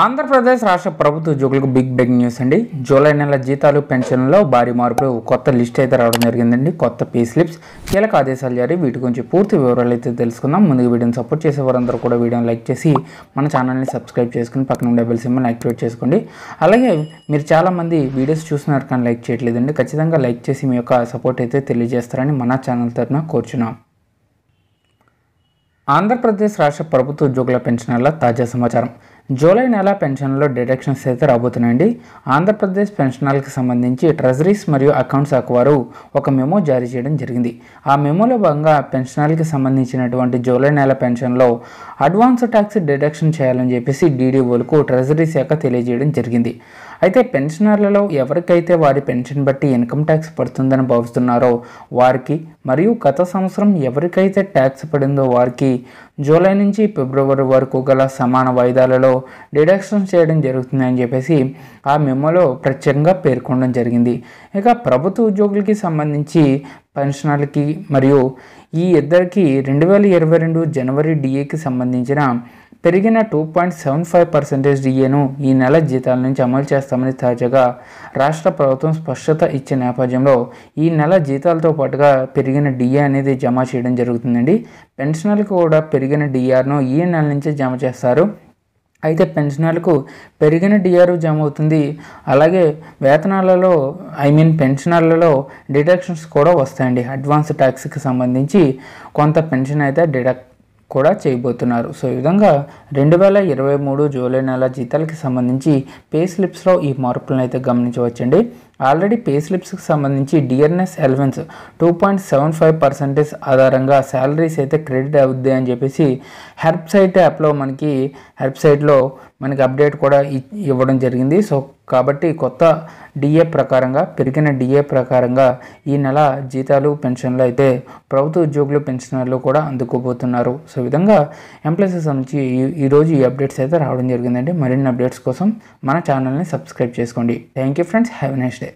ఆంధ్రప్రదేశ్ రాష్ట్ర ప్రభుత్వ ఉద్యోగులకు బిగ్ బిగ్ న్యూస్ అండి జూలై నెల జీతాలు పెన్షన్లలో భారీ మార్పులు కొత్త లిస్ట్ అయితే రావడం జరిగిందండి కొత్త పే స్లిప్స్ కీలక ఆదేశాలు జారీ వీటి గురించి పూర్తి వివరాలు అయితే తెలుసుకుందాం ముందుగా వీడియోని సపోర్ట్ చేసే వారందరూ కూడా వీడియోని లైక్ చేసి మన ఛానల్ని సబ్స్క్రైబ్ చేసుకుని పక్కన ఉండే బెల్ సిమ్మని యాక్టివేట్ చేసుకోండి అలాగే మీరు చాలామంది వీడియోస్ చూస్తున్నారు కానీ లైక్ చేయట్లేదండి ఖచ్చితంగా లైక్ చేసి మీ యొక్క సపోర్ట్ అయితే తెలియజేస్తారని మన ఛానల్ తరఫున కోరుచున్నాం ఆంధ్రప్రదేశ్ రాష్ట్ర ప్రభుత్వ ఉద్యోగుల పెన్షన్ల తాజా సమాచారం జూలై నెల పెన్షన్లో డిడక్షన్స్ అయితే రాబోతున్నాయండి ఆంధ్రప్రదేశ్ పెన్షనర్లకు సంబంధించి ట్రెజరీస్ మరియు అకౌంట్స్ శాఖ వారు ఒక మెమో జారీ చేయడం జరిగింది ఆ మెమోలో భాగంగా పెన్షనర్లకు సంబంధించినటువంటి జూలై నెల పెన్షన్లో అడ్వాన్స్ ట్యాక్స్ డిడక్షన్ చేయాలని చెప్పేసి డీడీఓలకు ట్రెజరీ శాఖ తెలియజేయడం జరిగింది అయితే పెన్షనర్లలో ఎవరికైతే వారి పెన్షన్ బట్టి ఇన్కమ్ ట్యాక్స్ పడుతుందని భావిస్తున్నారో వారికి మరియు గత సంవత్సరం ఎవరికైతే ట్యాక్స్ పడిందో వారికి జూలై నుంచి ఫిబ్రవరి వరకు గల సమాన వాయిదాలలో డిడక్షన్ చేయడం జరుగుతుందని చెప్పేసి ఆ మెమోలో ప్రత్యేకంగా పేర్కొనడం జరిగింది ఇక ప్రభుత్వ ఉద్యోగులకి సంబంధించి పెన్షనర్లకి మరియు ఈ ఇద్దరికి రెండు వేల ఇరవై రెండు జనవరి డిఏకి సంబంధించిన పెరిగిన two point seven five percentage డిఏను ఈ నెల జీతాల నుంచి అమలు చేస్తామని తాజాగా రాష్ట్ర ప్రభుత్వం స్పష్టత ఇచ్చే నేపథ్యంలో ఈ నెల జీతాలతో పాటుగా పెరిగిన డిఏ అనేది జమ చేయడం జరుగుతుందండి పెన్షనర్లకు కూడా పెరిగిన డిఆర్ను ఈ నెల నుంచే జమ చేస్తారు అయితే పెన్షనర్లకు పెరిగిన డిఆర్ జమ అవుతుంది అలాగే వేతనాలలో ఐ మీన్ పెన్షనర్లలో డిడక్షన్స్ కూడా వస్తాయండి అడ్వాన్స్ ట్యాక్స్కి సంబంధించి కొంత పెన్షన్ అయితే డిడక్ట్ కూడా చేయబోతున్నారు సో ఈ విధంగా రెండు వేల ఇరవై మూడు జూలై నెల జీతాలకి సంబంధించి పే స్లిప్స్లో ఈ మార్పులను అయితే గమనించవచ్చండి ఆల్రెడీ పే స్లిప్స్కి సంబంధించి DNS allowance two point seven five percentage ఆధారంగా శాలరీస్ అయితే క్రెడిట్ అవుద్ది అని చెప్పేసి హెల్ప్ సైట్ యాప్లో మనకి హెల్ప్ సైట్లో మనకి అప్డేట్ కూడా ఇవ్వడం జరిగింది సో కాబట్టి కొత్త డిఏ ప్రకారంగా పెరిగిన డిఏ ప్రకారంగా ఈ నెల జీతాలు పెన్షన్లు అయితే ప్రభుత్వ ఉద్యోగులు పెన్షనర్లు కూడా అందుకోబోతున్నారు సో విధంగా ఎంప్లాయీస్ నుంచి ఈరోజు ఈ అప్డేట్స్ అయితే రావడం జరిగిందండి మరిన్ని అప్డేట్స్ కోసం మన ఛానల్ని సబ్స్క్రైబ్ చేసుకోండి thank you friends have next day